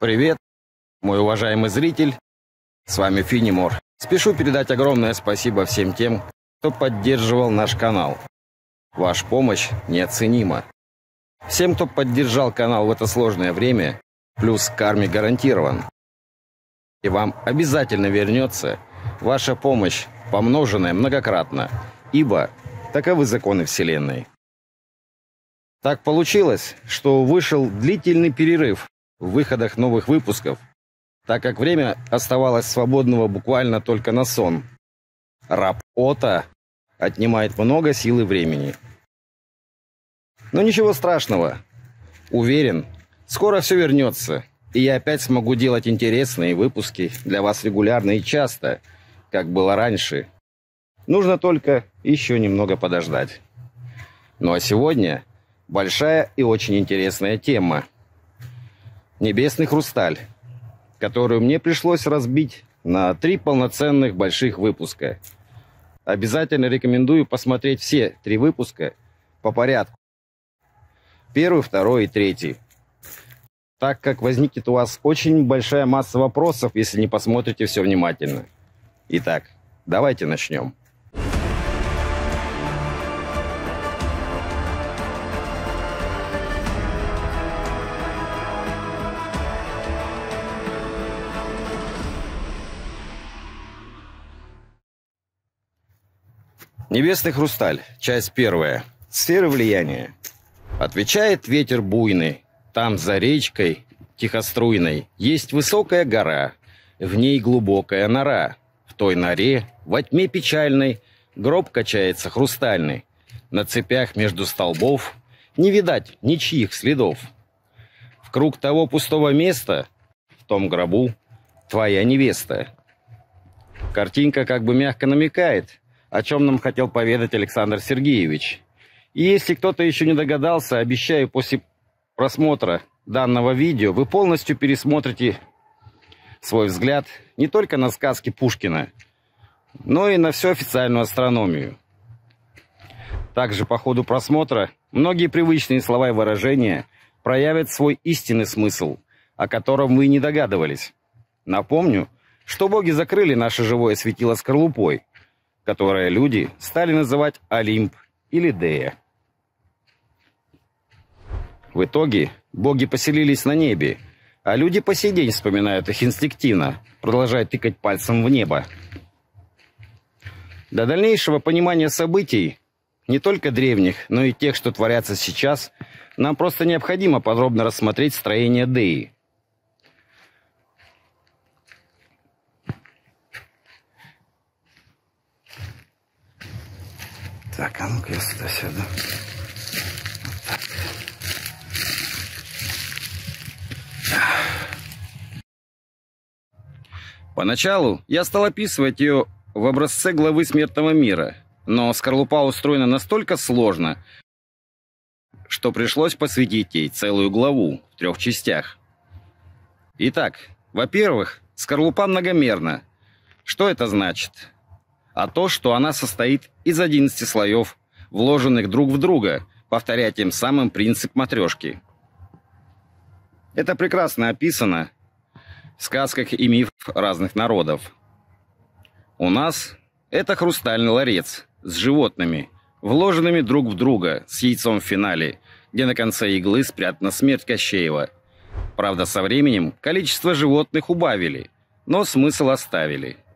Привет, мой уважаемый зритель. С вами Финимор. Спешу передать огромное спасибо всем тем, кто поддерживал наш канал. Ваша помощь неоценима. Всем, кто поддержал канал в это сложное время, плюс карме гарантирован. И вам обязательно вернется ваша помощь, помноженная многократно, ибо таковы законы Вселенной. Так получилось, что вышел длительный перерыв в выходах новых выпусков, так как время оставалось свободного буквально только на сон. Раб отнимает много сил и времени. Но ничего страшного. Уверен, скоро все вернется, и я опять смогу делать интересные выпуски для вас регулярно и часто, как было раньше. Нужно только еще немного подождать. Ну а сегодня большая и очень интересная тема – небесный хрусталь, которую мне пришлось разбить на три полноценных больших выпуска. Обязательно рекомендую посмотреть все три выпуска по порядку. Первый, второй и третий. Так как возникнет у вас очень большая масса вопросов, если не посмотрите все внимательно. Итак, давайте начнем. Небесный хрусталь. Часть первая. Сфера влияния. Отвечает ветер буйный. Там за речкой, тихоструйной, есть высокая гора. В ней глубокая нора. В той норе, во тьме печальной, гроб качается хрустальный. На цепях между столбов не видать ничьих следов. В круг того пустого места, в том гробу, твоя невеста. Картинка как бы мягко намекает, о чем нам хотел поведать Александр Сергеевич. И если кто-то еще не догадался, обещаю, после просмотра данного видео вы полностью пересмотрите свой взгляд не только на сказки Пушкина, но и на всю официальную астрономию. Также по ходу просмотра многие привычные слова и выражения проявят свой истинный смысл, о котором вы не догадывались. Напомню, что боги закрыли наше живое светило скорлупой – которое люди стали называть Олимп или Дея. В итоге боги поселились на небе, а люди по сей день вспоминают их инстинктивно, продолжая тыкать пальцем в небо. До дальнейшего понимания событий, не только древних, но и тех, что творятся сейчас, нам просто необходимо подробно рассмотреть строение Деи – Так, а ну-ка я сюда сяду. Поначалу я стал описывать ее в образце главы смертного мира, но скорлупа устроена настолько сложно, что пришлось посвятить ей целую главу в трех частях. Итак, во-первых, скорлупа многомерна. Что это значит? а то, что она состоит из 11 слоев, вложенных друг в друга, повторяя тем самым принцип матрешки. Это прекрасно описано в сказках и мифах разных народов. У нас это хрустальный ларец с животными, вложенными друг в друга, с яйцом в финале, где на конце иглы спрятана смерть Кощеева. Правда, со временем количество животных убавили, но смысл оставили –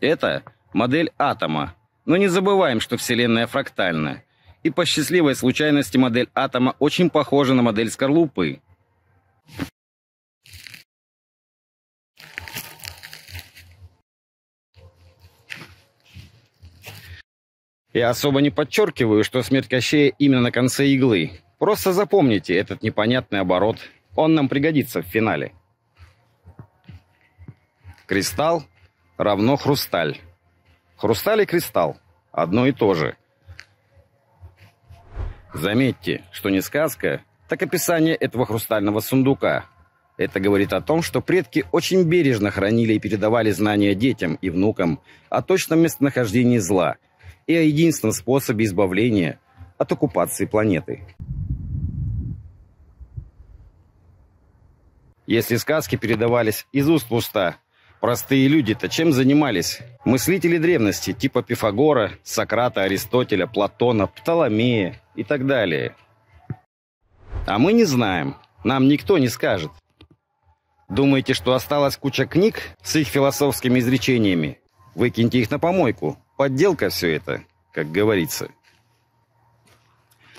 это модель атома. Но не забываем, что Вселенная фрактальна. И по счастливой случайности модель атома очень похожа на модель скорлупы. Я особо не подчеркиваю, что смерть Кощея именно на конце иглы. Просто запомните этот непонятный оборот. Он нам пригодится в финале. Кристалл равно хрусталь. Хрусталь и кристалл – одно и то же. Заметьте, что не сказка, так описание этого хрустального сундука. Это говорит о том, что предки очень бережно хранили и передавали знания детям и внукам о точном местонахождении зла и о единственном способе избавления от оккупации планеты. Если сказки передавались из уст в уста – Простые люди-то чем занимались? Мыслители древности, типа Пифагора, Сократа, Аристотеля, Платона, Птоломея и так далее. А мы не знаем. Нам никто не скажет. Думаете, что осталась куча книг с их философскими изречениями? Выкиньте их на помойку. Подделка все это, как говорится.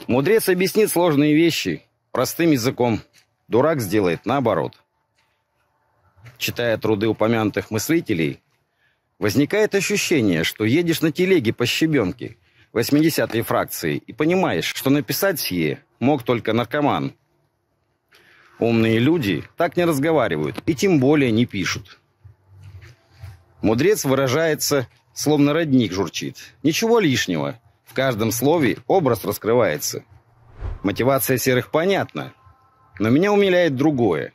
Мудрец объяснит сложные вещи простым языком. Дурак сделает наоборот читая труды упомянутых мыслителей, возникает ощущение, что едешь на телеге по щебенке 80-й фракции и понимаешь, что написать сие мог только наркоман. Умные люди так не разговаривают и тем более не пишут. Мудрец выражается, словно родник журчит. Ничего лишнего. В каждом слове образ раскрывается. Мотивация серых понятна, но меня умиляет другое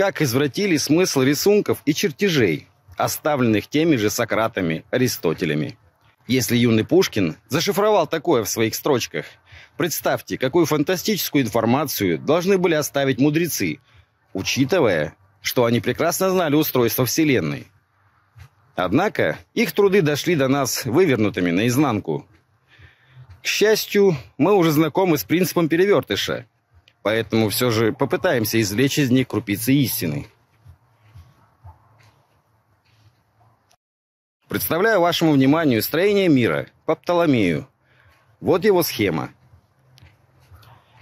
как извратили смысл рисунков и чертежей, оставленных теми же Сократами, Аристотелями. Если юный Пушкин зашифровал такое в своих строчках, представьте, какую фантастическую информацию должны были оставить мудрецы, учитывая, что они прекрасно знали устройство Вселенной. Однако их труды дошли до нас вывернутыми наизнанку. К счастью, мы уже знакомы с принципом перевертыша, Поэтому все же попытаемся извлечь из них крупицы истины. Представляю вашему вниманию строение мира по Птоломею. Вот его схема.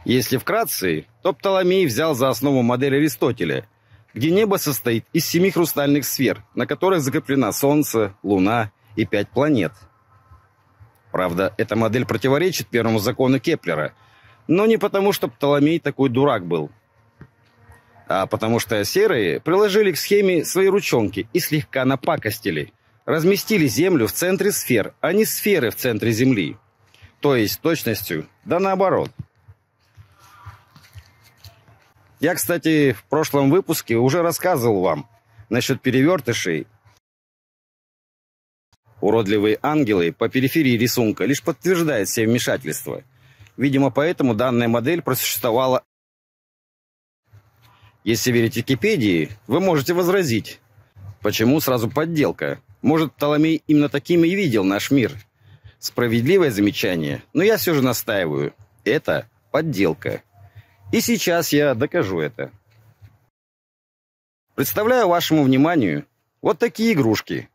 Если вкратце, то Птоломей взял за основу модель Аристотеля, где небо состоит из семи хрустальных сфер, на которых закреплена Солнце, Луна и пять планет. Правда, эта модель противоречит первому закону Кеплера – но не потому, что Птоломей такой дурак был, а потому что серые приложили к схеме свои ручонки и слегка напакостили. Разместили Землю в центре сфер, а не сферы в центре Земли. То есть точностью, да наоборот. Я, кстати, в прошлом выпуске уже рассказывал вам насчет перевертышей. Уродливые ангелы по периферии рисунка лишь подтверждают все вмешательства – Видимо, поэтому данная модель просуществовала. Если верить Википедии, вы можете возразить. Почему сразу подделка? Может, Толомей именно таким и видел наш мир? Справедливое замечание, но я все же настаиваю. Это подделка. И сейчас я докажу это. Представляю вашему вниманию вот такие игрушки.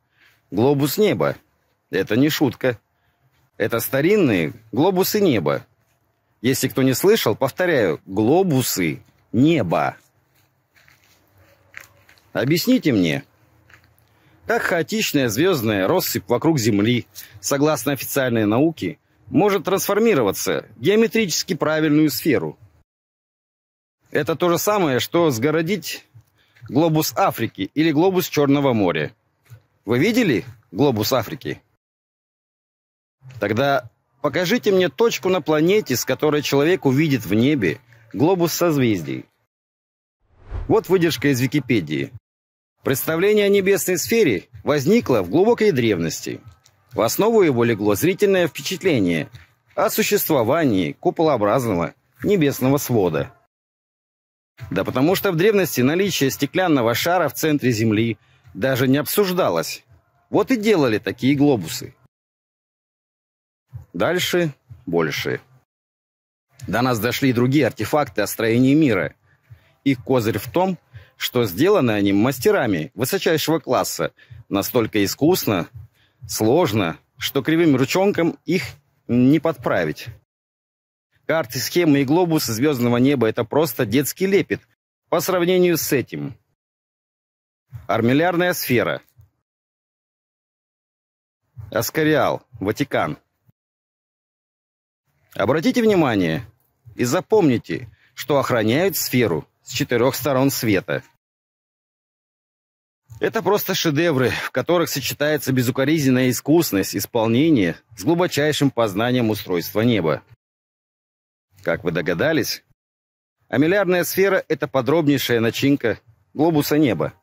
Глобус неба. Это не шутка. Это старинные глобусы неба, если кто не слышал, повторяю, глобусы – неба. Объясните мне, как хаотичная звездная россыпь вокруг Земли, согласно официальной науке, может трансформироваться в геометрически правильную сферу? Это то же самое, что сгородить глобус Африки или глобус Черного моря. Вы видели глобус Африки? Тогда Покажите мне точку на планете, с которой человек увидит в небе глобус созвездий. Вот выдержка из Википедии. Представление о небесной сфере возникло в глубокой древности. В основу его легло зрительное впечатление о существовании куполообразного небесного свода. Да потому что в древности наличие стеклянного шара в центре Земли даже не обсуждалось. Вот и делали такие глобусы. Дальше больше. До нас дошли другие артефакты о строении мира. Их козырь в том, что сделаны они мастерами высочайшего класса, настолько искусно, сложно, что кривым ручонком их не подправить. Карты, схемы и глобусы звездного неба – это просто детский лепет по сравнению с этим. Армиллярная сфера. Аскариал, Ватикан, Обратите внимание и запомните, что охраняют сферу с четырех сторон света. Это просто шедевры, в которых сочетается безукоризненная искусность исполнения с глубочайшим познанием устройства неба. Как вы догадались, амиллярная сфера – это подробнейшая начинка глобуса неба.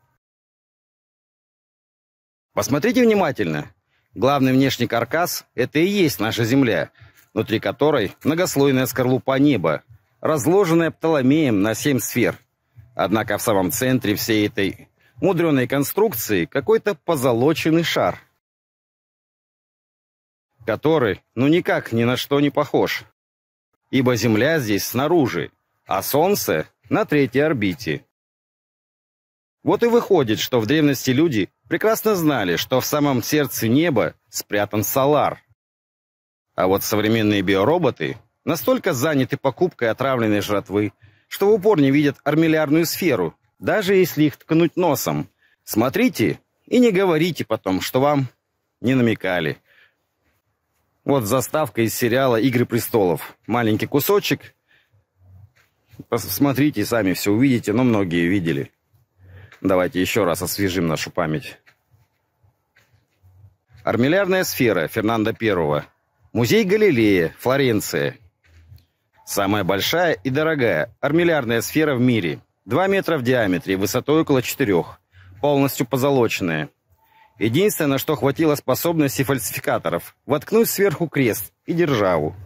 Посмотрите внимательно. Главный внешний каркас – это и есть наша Земля – внутри которой многослойная скорлупа неба, разложенная Птоломеем на семь сфер. Однако в самом центре всей этой мудреной конструкции какой-то позолоченный шар, который ну никак ни на что не похож. Ибо Земля здесь снаружи, а Солнце на третьей орбите. Вот и выходит, что в древности люди прекрасно знали, что в самом сердце неба спрятан Салар – а вот современные биороботы настолько заняты покупкой отравленной жратвы, что в упор не видят армиллярную сферу, даже если их ткнуть носом. Смотрите и не говорите потом, что вам не намекали. Вот заставка из сериала «Игры престолов». Маленький кусочек. Посмотрите, сами все увидите, но многие видели. Давайте еще раз освежим нашу память. Армиллярная сфера Фернанда Первого – Музей Галилея, Флоренция. Самая большая и дорогая армиллярная сфера в мире. 2 метра в диаметре, высотой около 4. Полностью позолоченная. Единственное, что хватило способности фальсификаторов – воткнуть сверху крест и державу.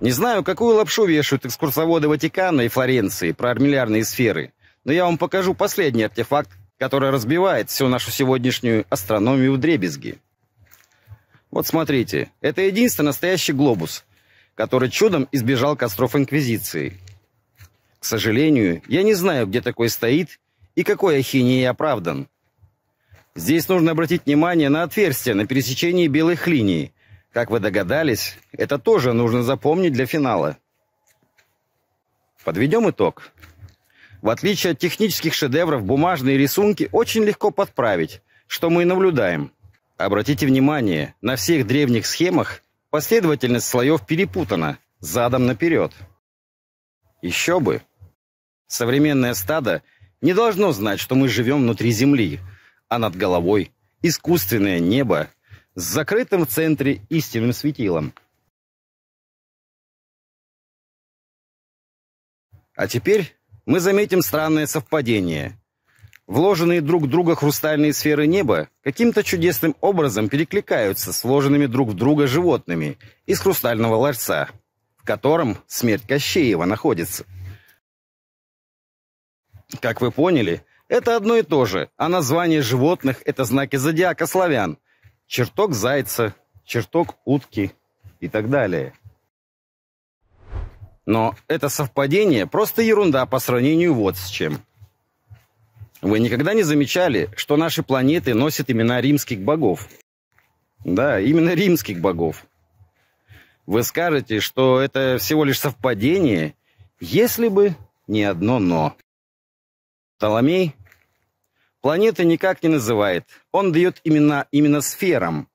Не знаю, какую лапшу вешают экскурсоводы Ватикана и Флоренции про армиллярные сферы, но я вам покажу последний артефакт, который разбивает всю нашу сегодняшнюю астрономию в дребезги – вот смотрите, это единственный настоящий глобус, который чудом избежал костров Инквизиции. К сожалению, я не знаю, где такой стоит и какой ахинеей оправдан. Здесь нужно обратить внимание на отверстие на пересечении белых линий. Как вы догадались, это тоже нужно запомнить для финала. Подведем итог. В отличие от технических шедевров, бумажные рисунки очень легко подправить, что мы и наблюдаем – Обратите внимание, на всех древних схемах последовательность слоев перепутана, задом наперед. Еще бы! Современное стадо не должно знать, что мы живем внутри Земли, а над головой искусственное небо с закрытым в центре истинным светилом. А теперь мы заметим странное совпадение – Вложенные друг в друга хрустальные сферы неба каким-то чудесным образом перекликаются с вложенными друг в друга животными из хрустального ларца, в котором смерть Кощеева находится. Как вы поняли, это одно и то же, а название животных – это знаки зодиака славян. Чертог зайца, чертог утки и так далее. Но это совпадение просто ерунда по сравнению вот с чем – вы никогда не замечали, что наши планеты носят имена римских богов? Да, именно римских богов. Вы скажете, что это всего лишь совпадение, если бы не одно «но». Толомей планеты никак не называет. Он дает имена именно сферам.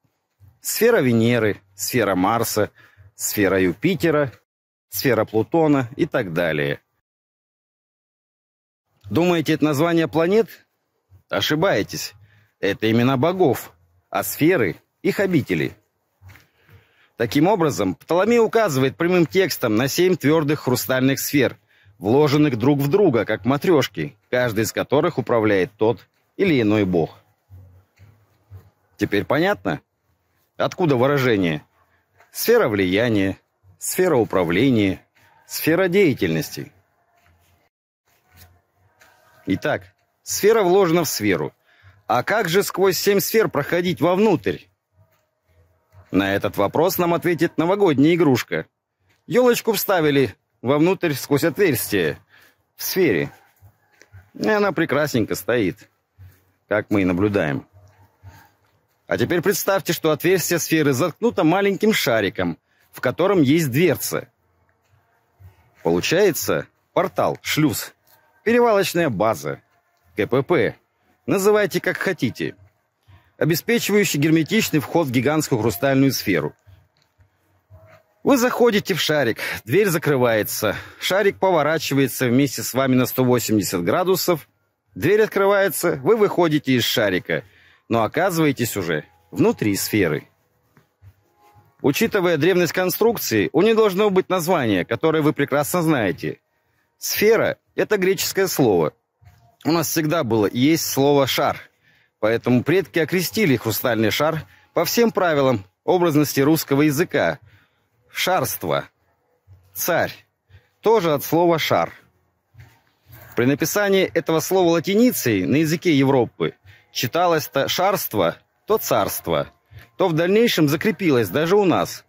Сфера Венеры, сфера Марса, сфера Юпитера, сфера Плутона и так далее – Думаете, это название планет? Ошибаетесь. Это имена богов, а сферы — их обители. Таким образом, Птоломей указывает прямым текстом на семь твердых хрустальных сфер, вложенных друг в друга, как матрешки, каждый из которых управляет тот или иной бог. Теперь понятно? Откуда выражение? Сфера влияния, сфера управления, сфера деятельности — Итак, сфера вложена в сферу. А как же сквозь семь сфер проходить вовнутрь? На этот вопрос нам ответит новогодняя игрушка. Елочку вставили вовнутрь сквозь отверстие в сфере. И она прекрасненько стоит, как мы и наблюдаем. А теперь представьте, что отверстие сферы заткнуто маленьким шариком, в котором есть дверца. Получается портал, шлюз – перевалочная база, КПП, называйте как хотите, обеспечивающий герметичный вход в гигантскую хрустальную сферу. Вы заходите в шарик, дверь закрывается, шарик поворачивается вместе с вами на 180 градусов, дверь открывается, вы выходите из шарика, но оказываетесь уже внутри сферы. Учитывая древность конструкции, у нее должно быть название, которое вы прекрасно знаете. Сфера – это греческое слово. У нас всегда было и есть слово «шар». Поэтому предки окрестили хрустальный шар по всем правилам образности русского языка. Шарство. Царь. Тоже от слова «шар». При написании этого слова латиницей на языке Европы читалось то «шарство», то «царство», то в дальнейшем закрепилось даже у нас –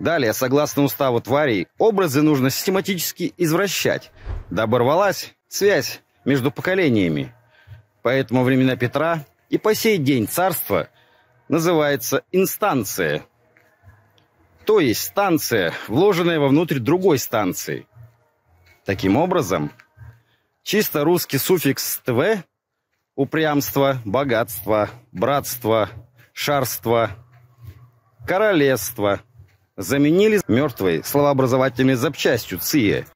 Далее, согласно уставу тварей, образы нужно систематически извращать, дабы рвалась связь между поколениями. Поэтому времена Петра и по сей день царство называется инстанция. То есть станция, вложенная вовнутрь другой станции. Таким образом, чисто русский суффикс «тв» – упрямство, богатство, братство, шарство, королевство – заменили мертвой словообразовательной запчастью ЦИЕ.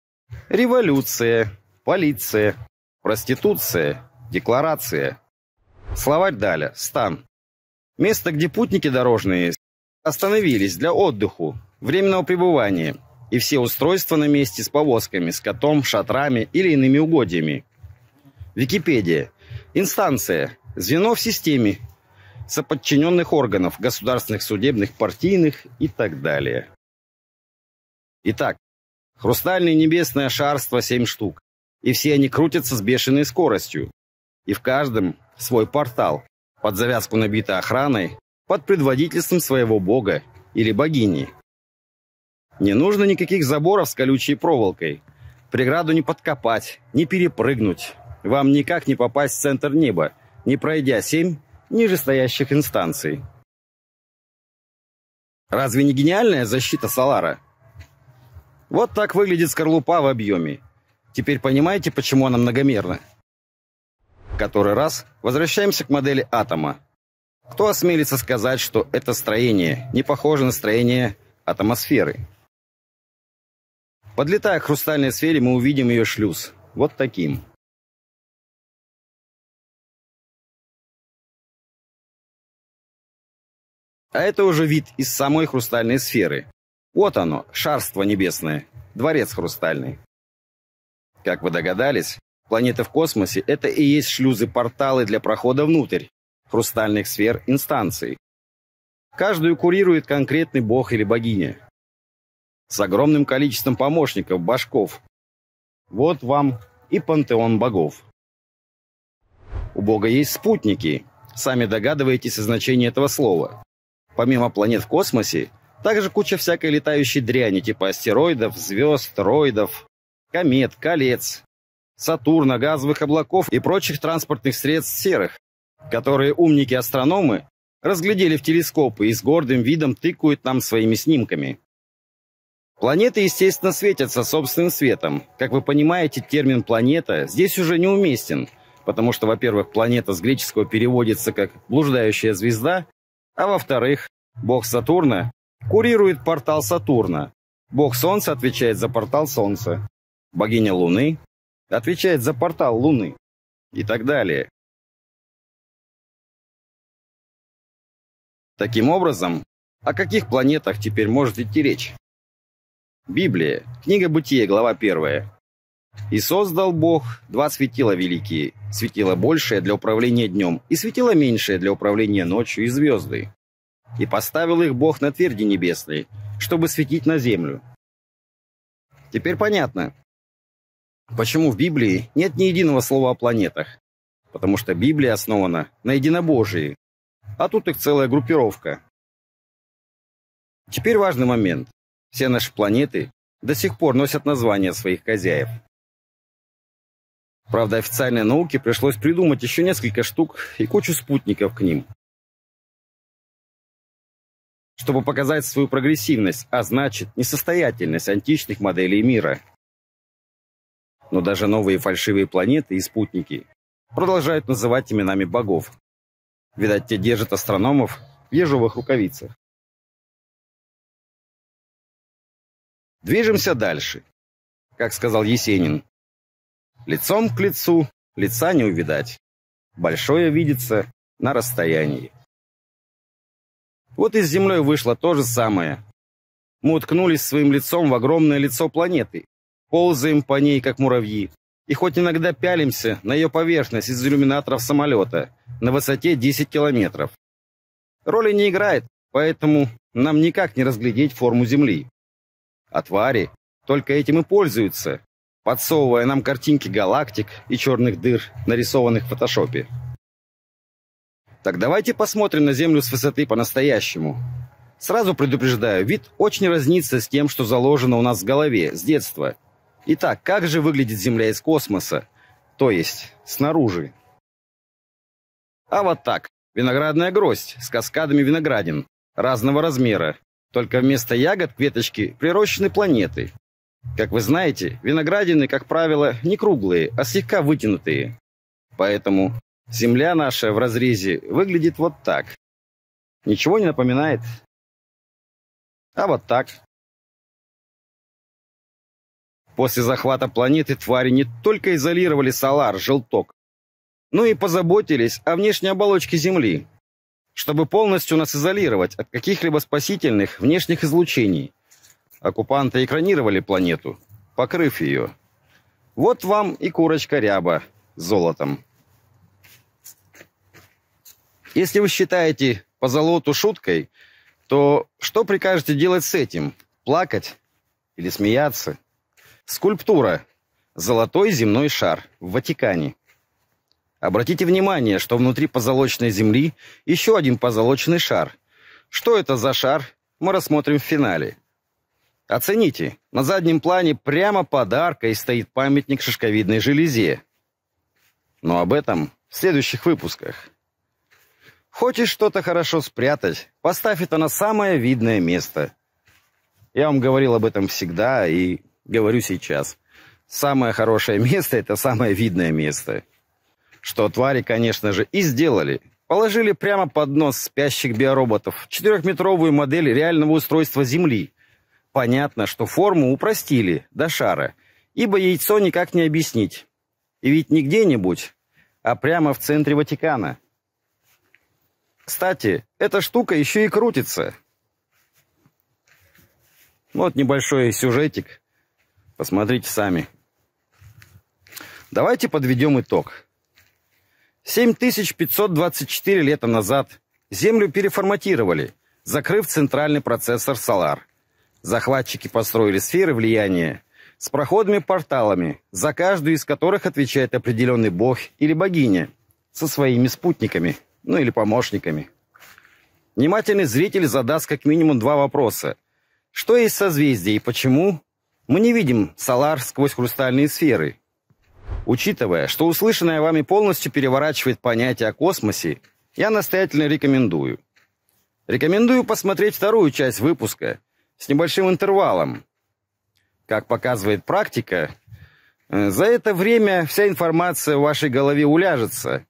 Революция, полиция, проституция, декларация. Словарь Даля, стан. Место, где путники дорожные остановились для отдыху, временного пребывания и все устройства на месте с повозками, скотом, шатрами или иными угодьями. Википедия. Инстанция. Звено в системе, соподчиненных органов, государственных, судебных, партийных и так далее. Итак, хрустальное небесное шарство 7 штук, и все они крутятся с бешеной скоростью. И в каждом свой портал, под завязку набита охраной, под предводительством своего бога или богини. Не нужно никаких заборов с колючей проволокой. Преграду не подкопать, не перепрыгнуть. Вам никак не попасть в центр неба, не пройдя семь нижестоящих инстанций. Разве не гениальная защита Салара? Вот так выглядит скорлупа в объеме. Теперь понимаете, почему она многомерна? Который раз возвращаемся к модели атома. Кто осмелится сказать, что это строение не похоже на строение атмосферы? Подлетая к хрустальной сфере, мы увидим ее шлюз. Вот таким. А это уже вид из самой хрустальной сферы. Вот оно, шарство небесное, дворец хрустальный. Как вы догадались, планеты в космосе – это и есть шлюзы-порталы для прохода внутрь, хрустальных сфер инстанций. Каждую курирует конкретный бог или богиня. С огромным количеством помощников, башков. Вот вам и пантеон богов. У бога есть спутники. Сами догадываетесь о значении этого слова. Помимо планет в космосе, также куча всякой летающей дряни, типа астероидов, звезд, роидов, комет, колец, Сатурна, газовых облаков и прочих транспортных средств серых, которые умники-астрономы разглядели в телескопы и с гордым видом тыкают нам своими снимками. Планеты, естественно, светятся собственным светом. Как вы понимаете, термин «планета» здесь уже неуместен, потому что, во-первых, планета с греческого переводится как «блуждающая звезда», а во-вторых, бог Сатурна курирует портал Сатурна. Бог Солнца отвечает за портал Солнца. Богиня Луны отвечает за портал Луны. И так далее. Таким образом, о каких планетах теперь может идти речь? Библия, книга Бытия, глава 1. И создал Бог два светила великие, светило большее для управления днем и светило меньшее для управления ночью и звезды. И поставил их Бог на тверди небесной, чтобы светить на землю. Теперь понятно, почему в Библии нет ни единого слова о планетах. Потому что Библия основана на единобожии, а тут их целая группировка. Теперь важный момент. Все наши планеты до сих пор носят название своих хозяев – Правда, официальной науке пришлось придумать еще несколько штук и кучу спутников к ним. Чтобы показать свою прогрессивность, а значит, несостоятельность античных моделей мира. Но даже новые фальшивые планеты и спутники продолжают называть именами богов. Видать, те держат астрономов в ежовых рукавицах. Движемся дальше. Как сказал Есенин, Лицом к лицу, лица не увидать. Большое видится на расстоянии. Вот и с Землей вышло то же самое. Мы уткнулись своим лицом в огромное лицо планеты, ползаем по ней, как муравьи, и хоть иногда пялимся на ее поверхность из иллюминаторов самолета на высоте 10 километров. Роли не играет, поэтому нам никак не разглядеть форму Земли. А твари только этим и пользуются, подсовывая нам картинки галактик и черных дыр, нарисованных в фотошопе. Так давайте посмотрим на Землю с высоты по-настоящему. Сразу предупреждаю, вид очень разнится с тем, что заложено у нас в голове, с детства. Итак, как же выглядит Земля из космоса? То есть, снаружи. А вот так. Виноградная гроздь с каскадами виноградин, разного размера. Только вместо ягод веточки прирощены планеты. Как вы знаете, виноградины, как правило, не круглые, а слегка вытянутые. Поэтому земля наша в разрезе выглядит вот так. Ничего не напоминает? А вот так. После захвата планеты твари не только изолировали Салар, желток, но и позаботились о внешней оболочке Земли, чтобы полностью нас изолировать от каких-либо спасительных внешних излучений – Оккупанты экранировали планету, покрыв ее. Вот вам и курочка ряба с золотом. Если вы считаете по золоту шуткой, то что прикажете делать с этим? Плакать или смеяться? Скульптура. Золотой земной шар в Ватикане. Обратите внимание, что внутри позолоченной земли еще один позолоченный шар. Что это за шар, мы рассмотрим в финале. Оцените, на заднем плане прямо под аркой стоит памятник шишковидной железе. Но об этом в следующих выпусках. Хочешь что-то хорошо спрятать, поставь это на самое видное место. Я вам говорил об этом всегда и говорю сейчас. Самое хорошее место – это самое видное место. Что твари, конечно же, и сделали. Положили прямо под нос спящих биороботов четырехметровую модель реального устройства Земли – Понятно, что форму упростили до шара, ибо яйцо никак не объяснить. И ведь не где-нибудь, а прямо в центре Ватикана. Кстати, эта штука еще и крутится. Вот небольшой сюжетик. Посмотрите сами. Давайте подведем итог. 7524 лета назад Землю переформатировали, закрыв центральный процессор Solar – Захватчики построили сферы влияния с проходными порталами, за каждую из которых отвечает определенный бог или богиня со своими спутниками, ну или помощниками. Внимательный зритель задаст как минимум два вопроса. Что есть созвездие и почему мы не видим Солар сквозь хрустальные сферы? Учитывая, что услышанное вами полностью переворачивает понятие о космосе, я настоятельно рекомендую. Рекомендую посмотреть вторую часть выпуска, с небольшим интервалом. Как показывает практика, э, за это время вся информация в вашей голове уляжется.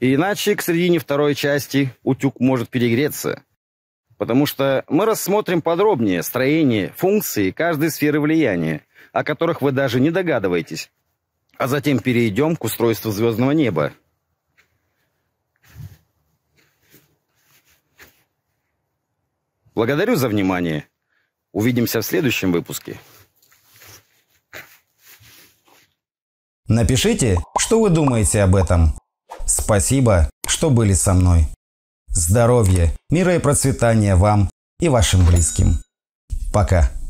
иначе к середине второй части утюг может перегреться. Потому что мы рассмотрим подробнее строение, функции каждой сферы влияния, о которых вы даже не догадываетесь. А затем перейдем к устройству звездного неба. Благодарю за внимание. Увидимся в следующем выпуске. Напишите, что вы думаете об этом. Спасибо, что были со мной. Здоровья, мира и процветания вам и вашим близким. Пока.